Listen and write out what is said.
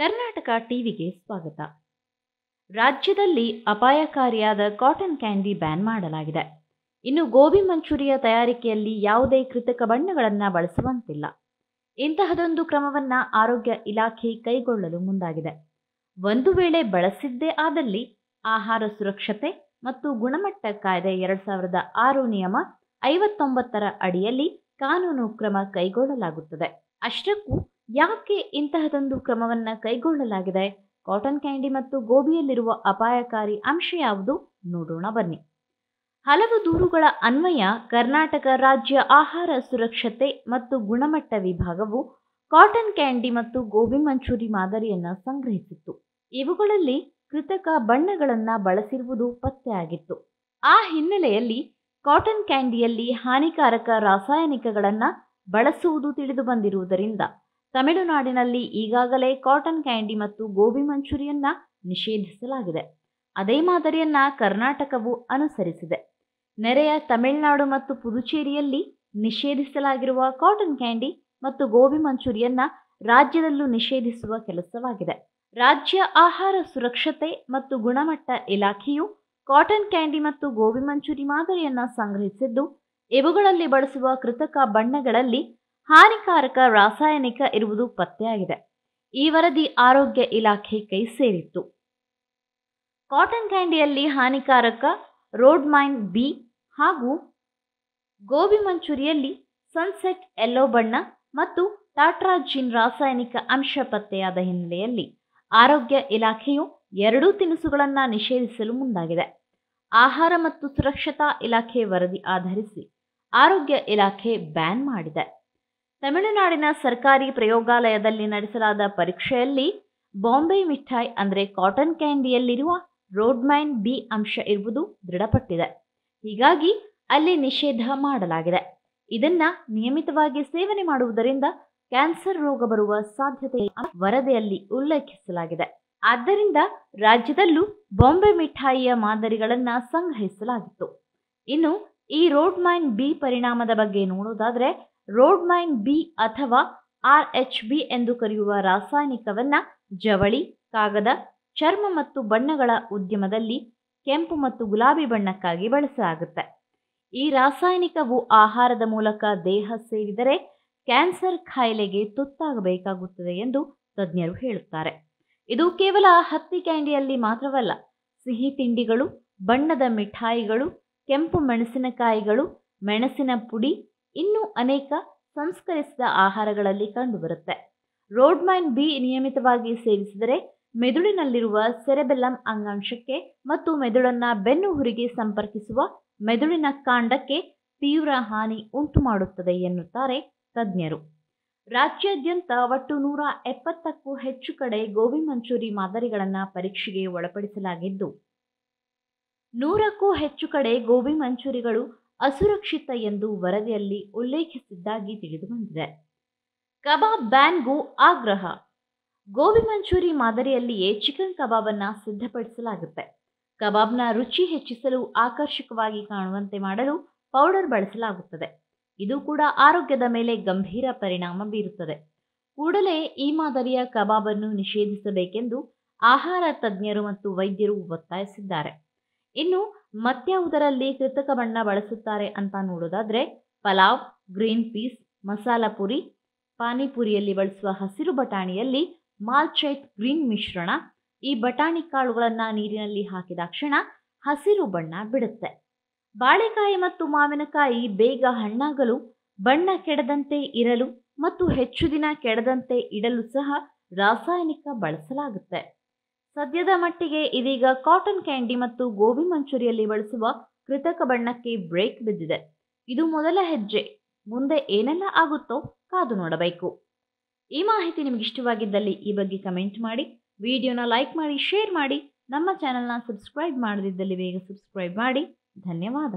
ಕರ್ನಾಟಕ ಟಿವಿಗೆ ಸ್ವಾಗತ ರಾಜ್ಯದಲ್ಲಿ ಅಪಾಯಕಾರಿಯಾದ ಕಾಟನ್ ಕ್ಯಾಂಡಿ ಬ್ಯಾನ್ ಮಾಡಲಾಗಿದೆ ಇನ್ನು ಗೋಬಿ ಮಂಚೂರಿಯ ತಯಾರಿಕೆಯಲ್ಲಿ ಯಾವುದೇ ಕೃತಕ ಬಣ್ಣಗಳನ್ನು ಬಳಸುವಂತಿಲ್ಲ ಇಂತಹದೊಂದು ಕ್ರಮವನ್ನು ಆರೋಗ್ಯ ಇಲಾಖೆ ಕೈಗೊಳ್ಳಲು ಮುಂದಾಗಿದೆ ಒಂದು ವೇಳೆ ಬಳಸಿದ್ದೇ ಆದಲ್ಲಿ ಆಹಾರ ಸುರಕ್ಷತೆ ಮತ್ತು ಗುಣಮಟ್ಟ ಕಾಯ್ದೆ ಎರಡು ಸಾವಿರದ ಆರು ನಿಯಮ ಐವತ್ತೊಂಬತ್ತರ ಅಡಿಯಲ್ಲಿ ಕಾನೂನು ಕ್ರಮ ಕೈಗೊಳ್ಳಲಾಗುತ್ತದೆ ಅಷ್ಟಕ್ಕೂ ಯಾಕೆ ಇಂತಹದೊಂದು ಕ್ರಮವನ್ನು ಕೈಗೊಳ್ಳಲಾಗಿದೆ ಕಾಟನ್ ಕ್ಯಾಂಡಿ ಮತ್ತು ಗೋಬಿಯಲ್ಲಿರುವ ಅಪಾಯಕಾರಿ ಅಂಶ ಯಾವುದು ನೋಡೋಣ ಬನ್ನಿ ಹಲವು ದೂರುಗಳ ಅನ್ವಯ ಕರ್ನಾಟಕ ರಾಜ್ಯ ಆಹಾರ ಸುರಕ್ಷತೆ ಮತ್ತು ಗುಣಮಟ್ಟ ವಿಭಾಗವು ಕಾಟನ್ ಕ್ಯಾಂಡಿ ಮತ್ತು ಗೋಬಿ ಮಂಚೂರಿ ಮಾದರಿಯನ್ನು ಸಂಗ್ರಹಿಸಿತ್ತು ಇವುಗಳಲ್ಲಿ ಕೃತಕ ಬಣ್ಣಗಳನ್ನು ಬಳಸಿರುವುದು ಪತ್ತೆಯಾಗಿತ್ತು ಆ ಹಿನ್ನೆಲೆಯಲ್ಲಿ ಕಾಟನ್ ಕ್ಯಾಂಡಿಯಲ್ಲಿ ಹಾನಿಕಾರಕ ರಾಸಾಯನಿಕಗಳನ್ನು ಬಳಸುವುದು ಬಂದಿರುವುದರಿಂದ ತಮಿಳುನಾಡಿನಲ್ಲಿ ಈಗಾಗಲೇ ಕಾಟನ್ ಕ್ಯಾಂಡಿ ಮತ್ತು ಗೋಬಿ ಮಂಚೂರಿಯನ್ನ ನಿಷೇಧಿಸಲಾಗಿದೆ ಅದೇ ಮಾದರಿಯನ್ನ ಕರ್ನಾಟಕವು ಅನುಸರಿಸಿದೆ ನೆರೆಯ ತಮಿಳುನಾಡು ಮತ್ತು ಪುದುಚೇರಿಯಲ್ಲಿ ನಿಷೇಧಿಸಲಾಗಿರುವ ಕಾಟನ್ ಕ್ಯಾಂಡಿ ಮತ್ತು ಗೋಬಿ ಮಂಚೂರಿಯನ್ನ ರಾಜ್ಯದಲ್ಲೂ ನಿಷೇಧಿಸುವ ಕೆಲಸವಾಗಿದೆ ರಾಜ್ಯ ಆಹಾರ ಸುರಕ್ಷತೆ ಮತ್ತು ಗುಣಮಟ್ಟ ಇಲಾಖೆಯು ಕಾಟನ್ ಕ್ಯಾಂಡಿ ಮತ್ತು ಗೋಬಿ ಮಂಚೂರಿ ಮಾದರಿಯನ್ನ ಸಂಗ್ರಹಿಸಿದ್ದು ಇವುಗಳಲ್ಲಿ ಬಳಸುವ ಕೃತಕ ಬಣ್ಣಗಳಲ್ಲಿ ಹಾನಿಕಾರಕ ರಾಸಾಯನಿಕ ಇರುವುದು ಪತ್ತೆಯಾಗಿದೆ ಈ ವರದಿ ಆರೋಗ್ಯ ಇಲಾಖೆ ಕೈ ಸೇರಿತ್ತು ಕಾಟನ್ ಕ್ಯಾಂಡಿಯಲ್ಲಿ ಹಾನಿಕಾರಕ ರೋಡ್ ಮೈನ್ ಬಿ ಹಾಗೂ ಗೋಬಿ ಮಂಚೂರಿಯಲ್ಲಿ ಸನ್ಸೆಟ್ ಎಲ್ಲೋ ಬಣ್ಣ ಮತ್ತು ಟಾಟ್ರಾಜಿನ್ ರಾಸಾಯನಿಕ ಅಂಶ ಪತ್ತೆಯಾದ ಹಿನ್ನೆಲೆಯಲ್ಲಿ ಆರೋಗ್ಯ ಇಲಾಖೆಯು ಎರಡೂ ತಿನಿಸುಗಳನ್ನು ನಿಷೇಧಿಸಲು ಮುಂದಾಗಿದೆ ಆಹಾರ ಮತ್ತು ಸುರಕ್ಷತಾ ಇಲಾಖೆ ವರದಿ ಆಧರಿಸಿ ಆರೋಗ್ಯ ಇಲಾಖೆ ಬ್ಯಾನ್ ಮಾಡಿದೆ ತಮಿಳುನಾಡಿನ ಸರ್ಕಾರಿ ಪ್ರಯೋಗಾಲಯದಲ್ಲಿ ನಡೆಸಲಾದ ಪರೀಕ್ಷೆಯಲ್ಲಿ ಬಾಂಬೆ ಮಿಠಾಯಿ ಅಂದರೆ ಕಾಟನ್ ಕ್ಯಾಂಡಿಯಲ್ಲಿರುವ ರೋಡ್ಮೈನ್ ಬಿ ಅಂಶ ಇರುವುದು ದೃಢಪಟ್ಟಿದೆ ಹೀಗಾಗಿ ಅಲ್ಲಿ ನಿಷೇಧ ಮಾಡಲಾಗಿದೆ ಇದನ್ನ ನಿಯಮಿತವಾಗಿ ಸೇವನೆ ಮಾಡುವುದರಿಂದ ಕ್ಯಾನ್ಸರ್ ರೋಗ ಬರುವ ಸಾಧ್ಯತೆ ವರದಿಯಲ್ಲಿ ಉಲ್ಲೇಖಿಸಲಾಗಿದೆ ಆದ್ದರಿಂದ ರಾಜ್ಯದಲ್ಲೂ ಬಾಂಬೆ ಮಿಠಾಯಿಯ ಮಾದರಿಗಳನ್ನು ಸಂಗ್ರಹಿಸಲಾಗಿತ್ತು ಇನ್ನು ಈ ರೋಡ್ ಮೈನ್ ಬಿ ಪರಿಣಾಮದ ಬಗ್ಗೆ ನೋಡೋದಾದ್ರೆ ರೋಡ್ ಮೈನ್ ಬಿ ಅಥವಾ ಆರ್ ಎಚ್ ಬಿ ಎಂದು ಕರೆಯುವ ರಾಸಾಯನಿಕವನ್ನ ಜವಳಿ ಕಾಗದ ಚರ್ಮ ಮತ್ತು ಬಣ್ಣಗಳ ಉದ್ಯಮದಲ್ಲಿ ಕೆಂಪು ಮತ್ತು ಗುಲಾಬಿ ಬಣ್ಣಕ್ಕಾಗಿ ಬಳಸಲಾಗುತ್ತೆ ಈ ರಾಸಾಯನಿಕವು ಆಹಾರದ ಮೂಲಕ ದೇಹ ಸೇರಿದರೆ ಕ್ಯಾನ್ಸರ್ ಖಾಯಿಲೆಗೆ ತುತ್ತಾಗಬೇಕಾಗುತ್ತದೆ ಎಂದು ತಜ್ಞರು ಹೇಳುತ್ತಾರೆ ಇದು ಕೇವಲ ಹತ್ತಿ ಕ್ಯಾಂಡಿಯಲ್ಲಿ ಮಾತ್ರವಲ್ಲ ಸಿಹಿ ತಿಂಡಿಗಳು ಬಣ್ಣದ ಮಿಠಾಯಿಗಳು ಕೆಂಪು ಮೆಣಸಿನಕಾಯಿಗಳು ಮೆಣಸಿನ ಪುಡಿ ಇನ್ನೂ ಅನೇಕ ಸಂಸ್ಕರಿಸಿದ ಆಹಾರಗಳಲ್ಲಿ ಕಂಡುಬರುತ್ತೆ ರೋಡ್ಮೈನ್ ಬಿ ನಿಯಮಿತವಾಗಿ ಸೇವಿಸಿದರೆ ಮೆದುಳಿನಲ್ಲಿರುವ ಸೆರೆಬೆಲ್ಲಂ ಅಂಗಾಂಶಕ್ಕೆ ಮತ್ತು ಮೆದುಳನ್ನ ಬೆನ್ನು ಹುರಿಗೆ ಸಂಪರ್ಕಿಸುವ ಮೆದುಳಿನ ಕಾಂಡಕ್ಕೆ ತೀವ್ರ ಹಾನಿ ಉಂಟು ಮಾಡುತ್ತದೆ ಎನ್ನುತ್ತಾರೆ ತಜ್ಞರು ರಾಜ್ಯಾದ್ಯಂತ ಒಟ್ಟು ನೂರ ಎಪ್ಪತ್ತಕ್ಕೂ ಹೆಚ್ಚು ಕಡೆ ಗೋಬಿ ಮಂಚೂರಿ ಮಾದರಿಗಳನ್ನು ಪರೀಕ್ಷೆಗೆ ಒಳಪಡಿಸಲಾಗಿದ್ದು ನೂರಕ್ಕೂ ಹೆಚ್ಚು ಕಡೆ ಗೋಬಿ ಮಂಚೂರಿಗಳು ಅಸುರಕ್ಷಿತ ಎಂದು ವರದಿಯಲ್ಲಿ ಉಲ್ಲೇಖಿಸಿದ್ದಾಗಿ ತಿಳಿದುಬಂದಿದೆ ಕಬಾಬ್ ಬ್ಯಾನ್ಗೂ ಆಗ್ರಹ ಗೋಬಿ ಮಂಚೂರಿ ಮಾದರಿಯಲ್ಲಿಯೇ ಚಿಕನ್ ಕಬಾಬನ್ನು ಸಿದ್ಧಪಡಿಸಲಾಗುತ್ತೆ ಕಬಾಬ್ನ ರುಚಿ ಹೆಚ್ಚಿಸಲು ಆಕರ್ಷಕವಾಗಿ ಕಾಣುವಂತೆ ಮಾಡಲು ಪೌಡರ್ ಬಳಸಲಾಗುತ್ತದೆ ಇದು ಕೂಡ ಆರೋಗ್ಯದ ಮೇಲೆ ಗಂಭೀರ ಪರಿಣಾಮ ಬೀರುತ್ತದೆ ಕೂಡಲೇ ಈ ಮಾದರಿಯ ಕಬಾಬನ್ನು ನಿಷೇಧಿಸಬೇಕೆಂದು ಆಹಾರ ತಜ್ಞರು ಮತ್ತು ವೈದ್ಯರು ಒತ್ತಾಯಿಸಿದ್ದಾರೆ ಇನ್ನು ಮತ್ಯಾವುದರಲ್ಲಿ ಕೃತಕ ಬಣ್ಣ ಬಳಸುತ್ತಾರೆ ಅಂತ ನೋಡೋದಾದರೆ ಪಲಾವ್ ಗ್ರೀನ್ ಪೀಸ್ ಮಸಾಲಾ ಪುರಿ ಪಾನಿಪುರಿಯಲ್ಲಿ ಬಳಸುವ ಹಸಿರು ಬಟಾಣಿಯಲ್ಲಿ ಮಾಲ್ಚೈಟ್ ಗ್ರೀನ್ ಮಿಶ್ರಣ ಈ ಬಟಾಣಿ ಕಾಳುಗಳನ್ನು ನೀರಿನಲ್ಲಿ ಹಾಕಿದ ಕ್ಷಣ ಹಸಿರು ಬಣ್ಣ ಬಿಡುತ್ತೆ ಬಾಳೆಕಾಯಿ ಮತ್ತು ಮಾವಿನಕಾಯಿ ಬೇಗ ಹಣ್ಣಾಗಲು ಬಣ್ಣ ಕೆಡದಂತೆ ಇರಲು ಮತ್ತು ಹೆಚ್ಚು ದಿನ ಕೆಡದಂತೆ ಇಡಲು ಸಹ ರಾಸಾಯನಿಕ ಬಳಸಲಾಗುತ್ತೆ ಸದ್ಯದ ಮಟ್ಟಿಗೆ ಇದೀಗ ಕಾಟನ್ ಕ್ಯಾಂಡಿ ಮತ್ತು ಗೋಬಿ ಮಂಚೂರಿಯಲ್ಲಿ ಬಳಸುವ ಕೃತಕ ಬಣ್ಣಕ್ಕೆ ಬ್ರೇಕ್ ಬಿದ್ದಿದೆ ಇದು ಮೊದಲ ಹೆಜ್ಜೆ ಮುಂದೆ ಏನೆಲ್ಲ ಆಗುತ್ತೋ ಕಾದು ನೋಡಬೇಕು ಈ ಮಾಹಿತಿ ನಿಮಗಿಷ್ಟವಾಗಿದ್ದಲ್ಲಿ ಇಷ್ಟವಾಗಿದ್ದಲ್ಲಿ ಈ ಬಗ್ಗೆ ಕಮೆಂಟ್ ಮಾಡಿ ವಿಡಿಯೋನ ಲೈಕ್ ಮಾಡಿ ಶೇರ್ ಮಾಡಿ ನಮ್ಮ ಚಾನಲ್ನ ಸಬ್ಸ್ಕ್ರೈಬ್ ಮಾಡದಿದ್ದಲ್ಲಿ ಬೇಗ ಸಬ್ಸ್ಕ್ರೈಬ್ ಮಾಡಿ ಧನ್ಯವಾದ